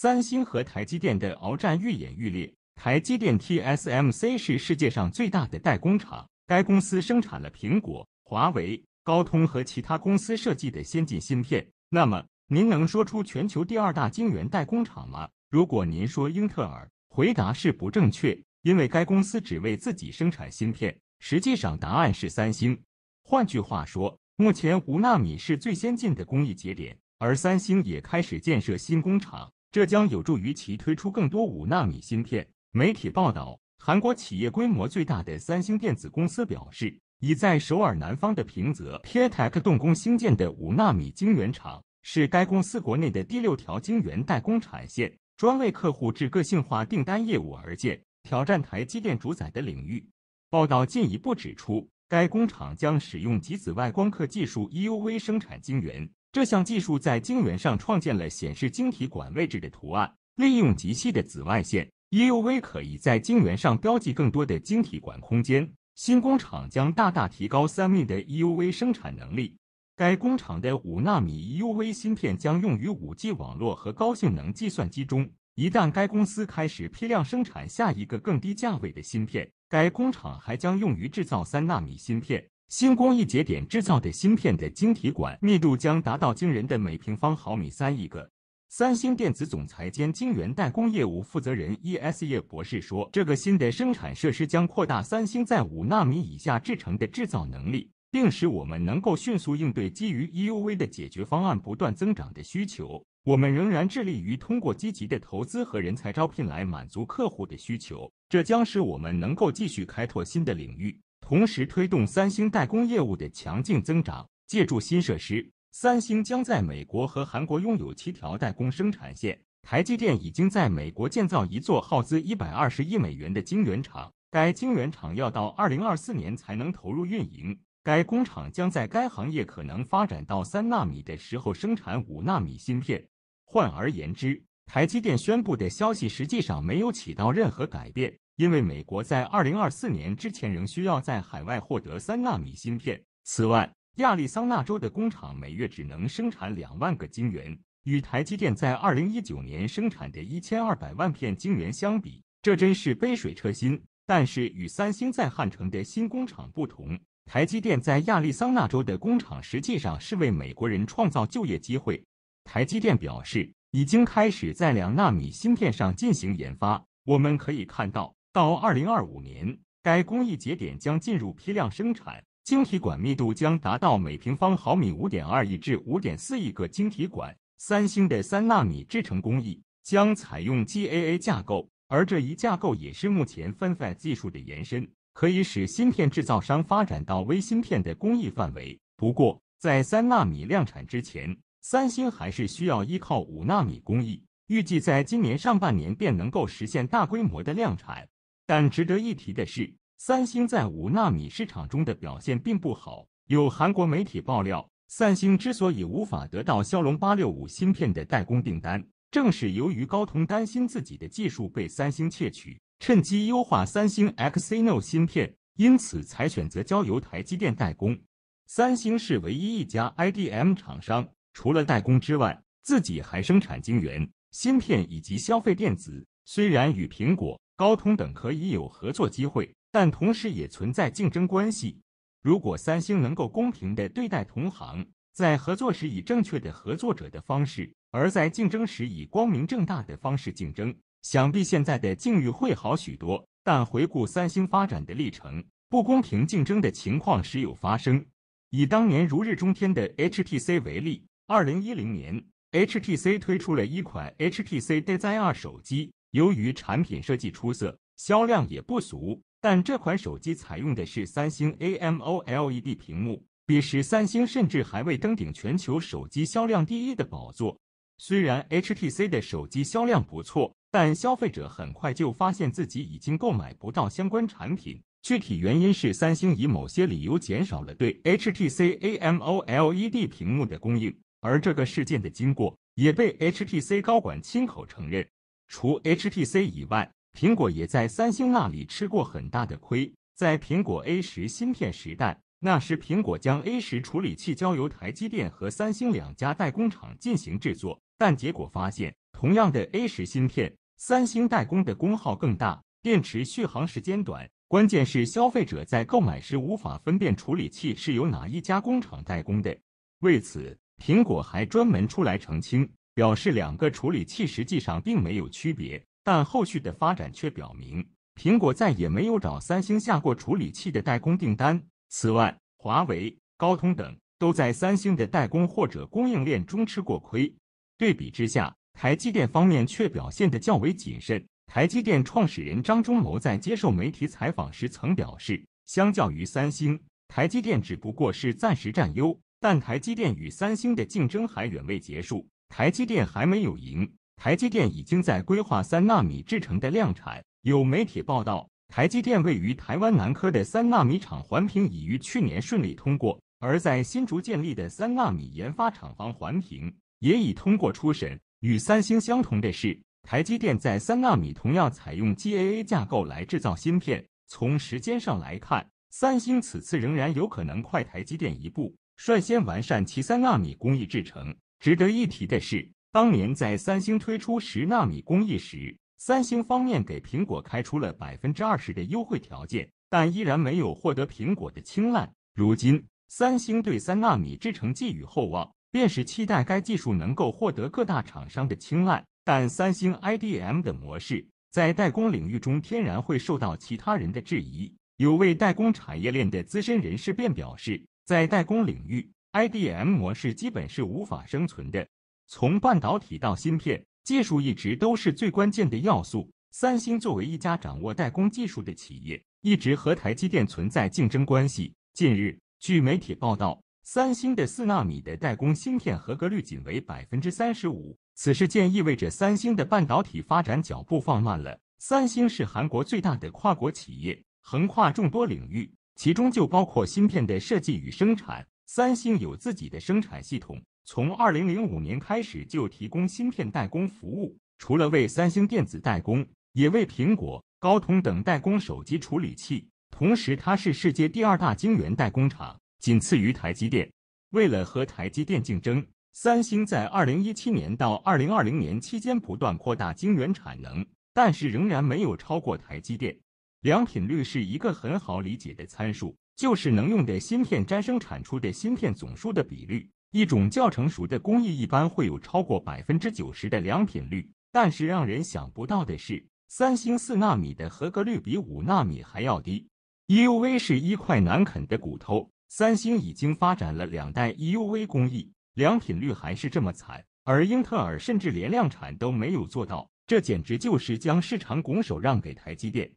三星和台积电的鏖战愈演愈烈。台积电 TSMC 是世界上最大的代工厂，该公司生产了苹果、华为、高通和其他公司设计的先进芯片。那么，您能说出全球第二大晶圆代工厂吗？如果您说英特尔，回答是不正确，因为该公司只为自己生产芯片。实际上，答案是三星。换句话说，目前无纳米是最先进的工艺节点，而三星也开始建设新工厂。这将有助于其推出更多五纳米芯片。媒体报道，韩国企业规模最大的三星电子公司表示，已在首尔南方的平泽 p y e t e k 动工兴建的五纳米晶圆厂，是该公司国内的第六条晶圆代工厂线，专为客户制个性化订单业务而建，挑战台积电主宰的领域。报道进一步指出，该工厂将使用极紫外光刻技术 （EUV） 生产晶圆。这项技术在晶圆上创建了显示晶体管位置的图案。利用极细的紫外线 EUV，可以在晶圆上标记更多的晶体管空间。新工厂将大大提高三密的 EUV 生产能力。该工厂的五纳米 EUV 芯片将用于五 G 网络和高性能计算机中。一旦该公司开始批量生产下一个更低价位的芯片，该工厂还将用于制造三纳米芯片。星光一节点制造的芯片的晶体管密度将达到惊人的每平方毫米三亿个。三星电子总裁兼晶圆代工业务负责人 E.S. 叶博士说：“这个新的生产设施将扩大三星在五纳米以下制成的制造能力，并使我们能够迅速应对基于 EUV 的解决方案不断增长的需求。我们仍然致力于通过积极的投资和人才招聘来满足客户的需求，这将使我们能够继续开拓新的领域。”同时推动三星代工业务的强劲增长。借助新设施，三星将在美国和韩国拥有七条代工生产线。台积电已经在美国建造一座耗资一百二十亿美元的晶圆厂，该晶圆厂要到二零二四年才能投入运营。该工厂将在该行业可能发展到三纳米的时候生产五纳米芯片。换而言之，台积电宣布的消息实际上没有起到任何改变。因为美国在二零二四年之前仍需要在海外获得三纳米芯片。此外，亚利桑那州的工厂每月只能生产两万个晶圆，与台积电在二零一九年生产的一千二百万片晶圆相比，这真是杯水车薪。但是，与三星在汉城的新工厂不同，台积电在亚利桑那州的工厂实际上是为美国人创造就业机会。台积电表示，已经开始在两纳米芯片上进行研发。我们可以看到。到二零二五年，该工艺节点将进入批量生产，晶体管密度将达到每平方毫米五点二亿至五点四亿个晶体管。三星的三纳米制程工艺将采用 GAA 架构，而这一架构也是目前 FinFET 技术的延伸，可以使芯片制造商发展到微芯片的工艺范围。不过，在三纳米量产之前，三星还是需要依靠五纳米工艺，预计在今年上半年便能够实现大规模的量产。但值得一提的是，三星在五纳米市场中的表现并不好。有韩国媒体爆料，三星之所以无法得到骁龙八六五芯片的代工订单，正是由于高通担心自己的技术被三星窃取，趁机优化三星 X n o 芯片，因此才选择交由台积电代工。三星是唯一一家 IDM 厂商，除了代工之外，自己还生产晶圆、芯片以及消费电子。虽然与苹果。高通等可以有合作机会，但同时也存在竞争关系。如果三星能够公平的对待同行，在合作时以正确的合作者的方式，而在竞争时以光明正大的方式竞争，想必现在的境遇会好许多。但回顾三星发展的历程，不公平竞争的情况时有发生。以当年如日中天的 HTC 为例，二零一零年 HTC 推出了一款 HTC Desire 手机。由于产品设计出色，销量也不俗，但这款手机采用的是三星 AMOLED 屏幕，彼时三星甚至还未登顶全球手机销量第一的宝座。虽然 HTC 的手机销量不错，但消费者很快就发现自己已经购买不到相关产品。具体原因是三星以某些理由减少了对 HTC AMOLED 屏幕的供应，而这个事件的经过也被 HTC 高管亲口承认。除 HTC 以外，苹果也在三星那里吃过很大的亏。在苹果 A 十芯片时代，那时苹果将 A 十处理器交由台积电和三星两家代工厂进行制作，但结果发现，同样的 A 十芯片，三星代工的功耗更大，电池续航时间短。关键是消费者在购买时无法分辨处理器是由哪一家工厂代工的。为此，苹果还专门出来澄清。表示两个处理器实际上并没有区别，但后续的发展却表明，苹果再也没有找三星下过处理器的代工订单。此外，华为、高通等都在三星的代工或者供应链中吃过亏。对比之下，台积电方面却表现得较为谨慎。台积电创始人张忠谋在接受媒体采访时曾表示，相较于三星，台积电只不过是暂时占优，但台积电与三星的竞争还远未结束。台积电还没有赢，台积电已经在规划三纳米制程的量产。有媒体报道，台积电位于台湾南科的三纳米厂环评已于去年顺利通过，而在新竹建立的三纳米研发厂房环评也已通过初审。与三星相同的是，台积电在三纳米同样采用 GAA 架构来制造芯片。从时间上来看，三星此次仍然有可能快台积电一步，率先完善其三纳米工艺制程。值得一提的是，当年在三星推出十纳米工艺时，三星方面给苹果开出了百分之二十的优惠条件，但依然没有获得苹果的青睐。如今，三星对三纳米制程寄予厚望，便是期待该技术能够获得各大厂商的青睐。但三星 IDM 的模式在代工领域中天然会受到其他人的质疑。有位代工产业链的资深人士便表示，在代工领域。IDM 模式基本是无法生存的。从半导体到芯片，技术一直都是最关键的要素。三星作为一家掌握代工技术的企业，一直和台积电存在竞争关系。近日，据媒体报道，三星的四纳米的代工芯片合格率仅为百分之三十五。此事件意味着三星的半导体发展脚步放慢了。三星是韩国最大的跨国企业，横跨众多领域，其中就包括芯片的设计与生产。三星有自己的生产系统，从二零零五年开始就提供芯片代工服务。除了为三星电子代工，也为苹果、高通等代工手机处理器。同时，它是世界第二大晶圆代工厂，仅次于台积电。为了和台积电竞争，三星在二零一七年到二零二零年期间不断扩大晶圆产能，但是仍然没有超过台积电。良品率是一个很好理解的参数。就是能用的芯片占生产出的芯片总数的比率。一种较成熟的工艺一般会有超过百分之九十的良品率，但是让人想不到的是，三星四纳米的合格率比五纳米还要低。EUV 是一块难啃的骨头，三星已经发展了两代 EUV 工艺，良品率还是这么惨，而英特尔甚至连量产都没有做到，这简直就是将市场拱手让给台积电。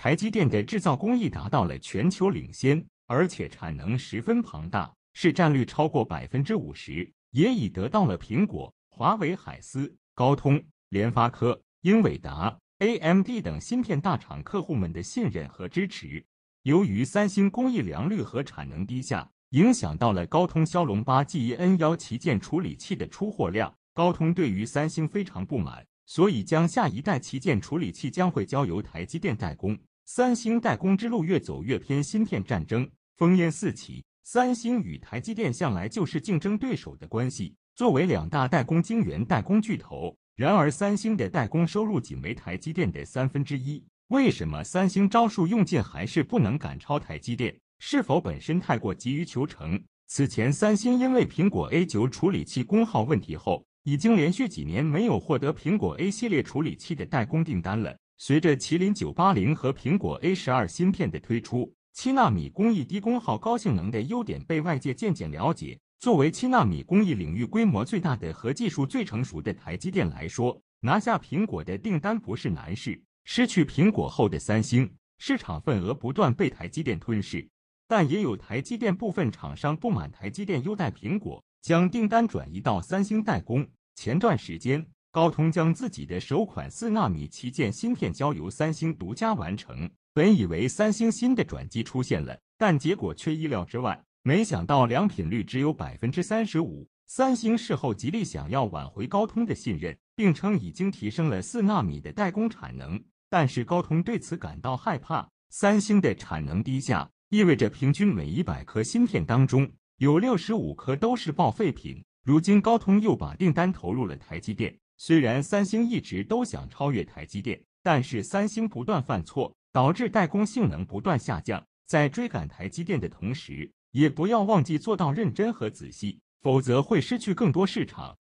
台积电的制造工艺达到了全球领先，而且产能十分庞大，市占率超过百分之五十，也已得到了苹果、华为、海思、高通、联发科、英伟达、AMD 等芯片大厂客户们的信任和支持。由于三星工艺良率和产能低下，影响到了高通骁龙八 g E n 幺旗舰处理器的出货量，高通对于三星非常不满，所以将下一代旗舰处理器将会交由台积电代工。三星代工之路越走越偏，芯片战争烽烟四起。三星与台积电向来就是竞争对手的关系，作为两大代工晶圆代工巨头，然而三星的代工收入仅为台积电的三分之一。为什么三星招数用尽还是不能赶超台积电？是否本身太过急于求成？此前，三星因为苹果 A 九处理器功耗问题后，已经连续几年没有获得苹果 A 系列处理器的代工订单了。随着麒麟九八零和苹果 A 十二芯片的推出，七纳米工艺低功耗高性能的优点被外界渐渐了解。作为七纳米工艺领域规模最大的和技术最成熟的台积电来说，拿下苹果的订单不是难事。失去苹果后的三星，市场份额不断被台积电吞噬。但也有台积电部分厂商不满台积电优待苹果，将订单转移到三星代工。前段时间。高通将自己的首款四纳米旗舰芯片交由三星独家完成，本以为三星新的转机出现了，但结果却意料之外。没想到良品率只有百分之三十五。三星事后极力想要挽回高通的信任，并称已经提升了四纳米的代工产能，但是高通对此感到害怕。三星的产能低下，意味着平均每一百颗芯片当中有六十五颗都是报废品。如今高通又把订单投入了台积电。虽然三星一直都想超越台积电，但是三星不断犯错，导致代工性能不断下降。在追赶台积电的同时，也不要忘记做到认真和仔细，否则会失去更多市场。